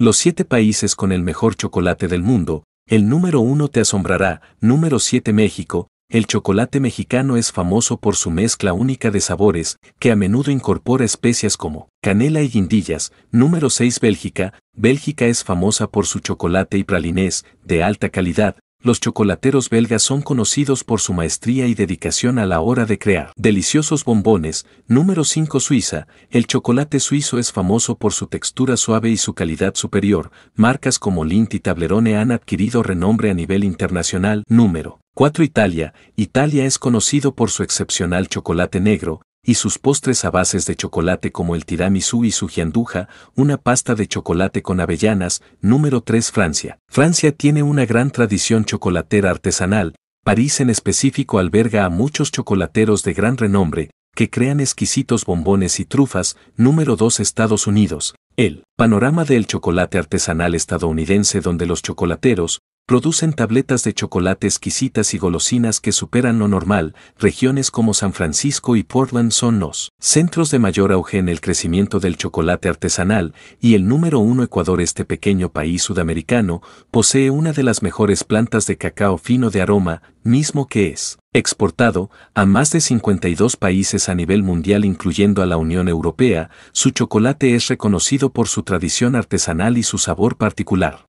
Los siete países con el mejor chocolate del mundo, el número uno te asombrará, número siete, México, el chocolate mexicano es famoso por su mezcla única de sabores, que a menudo incorpora especias como canela y guindillas. Número 6 Bélgica. Bélgica es famosa por su chocolate y pralinés, de alta calidad, los chocolateros belgas son conocidos por su maestría y dedicación a la hora de crear deliciosos bombones. Número 5 Suiza. El chocolate suizo es famoso por su textura suave y su calidad superior. Marcas como Lindt y Tablerone han adquirido renombre a nivel internacional. Número 4 Italia. Italia es conocido por su excepcional chocolate negro, y sus postres a bases de chocolate como el tiramisú y su gianduja, una pasta de chocolate con avellanas, número 3 Francia. Francia tiene una gran tradición chocolatera artesanal, París en específico alberga a muchos chocolateros de gran renombre, que crean exquisitos bombones y trufas, número 2 Estados Unidos. El panorama del chocolate artesanal estadounidense donde los chocolateros, producen tabletas de chocolate exquisitas y golosinas que superan lo normal, regiones como San Francisco y Portland son los centros de mayor auge en el crecimiento del chocolate artesanal y el número uno Ecuador este pequeño país sudamericano posee una de las mejores plantas de cacao fino de aroma, mismo que es exportado a más de 52 países a nivel mundial incluyendo a la Unión Europea, su chocolate es reconocido por su tradición artesanal y su sabor particular.